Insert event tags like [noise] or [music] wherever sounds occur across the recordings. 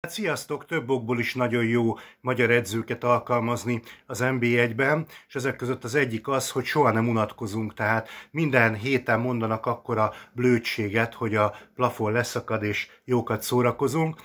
Hát sziasztok, több okból is nagyon jó magyar edzőket alkalmazni az NB1-ben, és ezek között az egyik az, hogy soha nem unatkozunk, tehát minden héten mondanak akkora blödséget, hogy a plafon leszakad és jókat szórakozunk.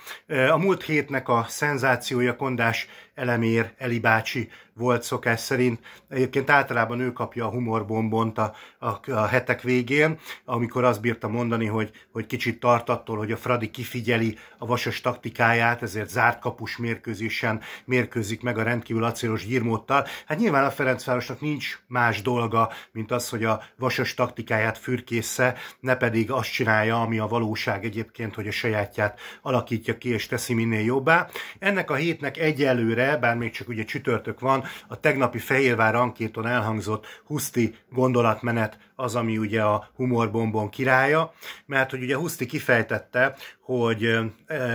A múlt hétnek a szenzációja Kondás Elemér Eli bácsi volt szokás szerint. Egyébként általában ő kapja a humorbombont a, a, a hetek végén, amikor azt bírta mondani, hogy, hogy kicsit tart attól, hogy a Fradi kifigyeli a vasas taktikáját, ezért zárt kapus mérkőzésen mérkőzik meg a rendkívül acélos gyirmóttal. Hát nyilván a Ferencvárosnak nincs más dolga, mint az, hogy a vasas taktikáját fürkésze, ne pedig azt csinálja, ami a valóság egyébként, hogy a sajátját alakítja ki és teszi minél jobbá. Ennek a hétnek egyelőre, bár még csak ugye csütörtök van, a tegnapi Fehérvár Ankéton elhangzott Huszti gondolatmenet az, ami ugye a humorbombon királya, mert hogy ugye Huszti kifejtette, hogy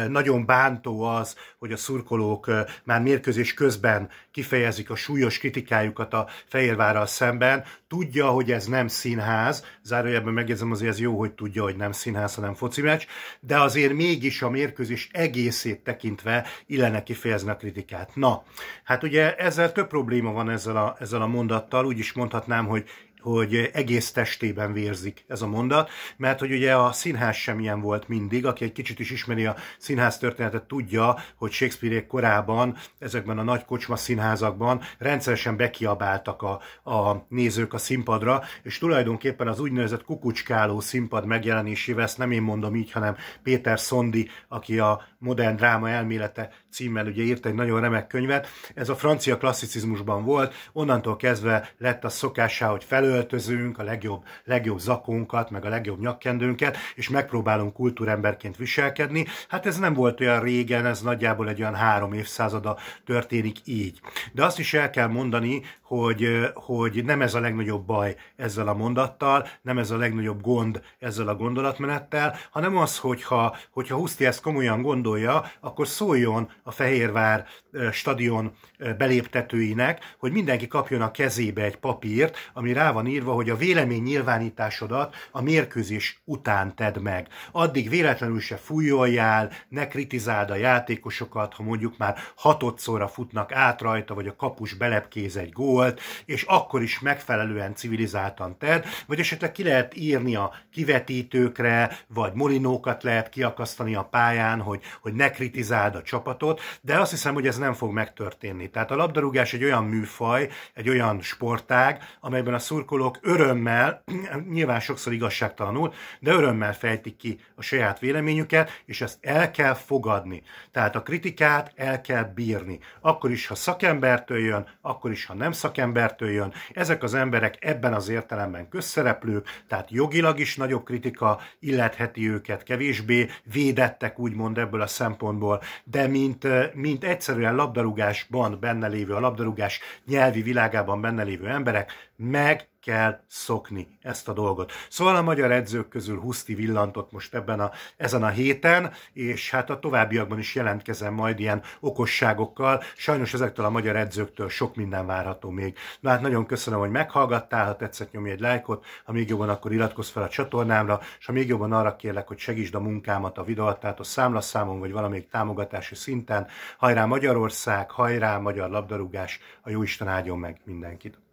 nagyon bántó az, hogy a szurkolók már mérkőzés közben kifejezik a súlyos kritikájukat a Fehérvárral szemben. Tudja, hogy ez nem színház, zárójelben megjegyzem azért ez jó, hogy tudja, hogy nem színház, hanem foci meccs, de azért mégis a mérkőzés egészét tekintve illene kifejezni a kritikát. Na, hát ugye ezzel több probléma van ezzel a, ezzel a mondattal, úgy is mondhatnám, hogy hogy egész testében vérzik ez a mondat, mert hogy ugye a színház sem ilyen volt mindig, aki egy kicsit is ismeri a színház történetet, tudja, hogy Shakespeare korában ezekben a nagy kocsma színházakban rendszeresen bekiabáltak a, a nézők a színpadra, és tulajdonképpen az úgynevezett kukucskáló színpad megjelenésével, ezt nem én mondom így, hanem Péter Szondi, aki a modern dráma elmélete címmel ugye írt egy nagyon remek könyvet. Ez a francia klasszicizmusban volt, onnantól kezdve lett a szokásá, hogy felöltözünk, a legjobb, legjobb zakónkat, meg a legjobb nyakkendőnket, és megpróbálunk kultúremberként viselkedni. Hát ez nem volt olyan régen, ez nagyjából egy olyan három évszázada történik így. De azt is el kell mondani, hogy, hogy nem ez a legnagyobb baj ezzel a mondattal, nem ez a legnagyobb gond ezzel a gondolatmenettel, hanem az, hogyha, hogyha Huszti ezt komolyan gondol, gondolja, akkor szóljon a Fehérvár stadion beléptetőinek, hogy mindenki kapjon a kezébe egy papírt, ami rá van írva, hogy a vélemény nyilvánításodat a mérkőzés után tedd meg. Addig véletlenül se fújoljál, ne kritizáld a játékosokat, ha mondjuk már hatodszorra futnak át rajta, vagy a kapus belepkéz egy gólt, és akkor is megfelelően civilizáltan tedd, vagy esetleg ki lehet írni a kivetítőkre, vagy molinókat lehet kiakasztani a pályán, hogy hogy ne kritizáld a csapatot, de azt hiszem, hogy ez nem fog megtörténni. Tehát a labdarúgás egy olyan műfaj, egy olyan sportág, amelyben a szurkolók örömmel, [clears throat] nyilván sokszor igazságtalanul, de örömmel fejtik ki a saját véleményüket, és ezt el kell fogadni. Tehát a kritikát el kell bírni. Akkor is, ha szakembertől jön, akkor is, ha nem szakembertől jön. Ezek az emberek ebben az értelemben közszereplők, tehát jogilag is nagyobb kritika illetheti őket, kevésbé védettek úgymond ebből a szempontból, de mint, mint egyszerűen labdarúgásban benne lévő, a labdarúgás nyelvi világában benne lévő emberek, meg kell szokni ezt a dolgot. Szóval a magyar edzők közül Huszti villantott most ebben a, ezen a héten, és hát a továbbiakban is jelentkezem majd ilyen okosságokkal. Sajnos ezektől a magyar edzőktől sok minden várható még. Na hát nagyon köszönöm, hogy meghallgattál, ha tetszett nyomj egy lájkot, ha még jobban, akkor iratkozz fel a csatornámra, és ha még jobban arra kérlek, hogy segítsd a munkámat a tehát a számlaszámon, vagy valamelyik támogatási szinten. Hajrá Magyarország, hajrá magyar labdarúgás, a jó Isten áldjon meg mindenkit!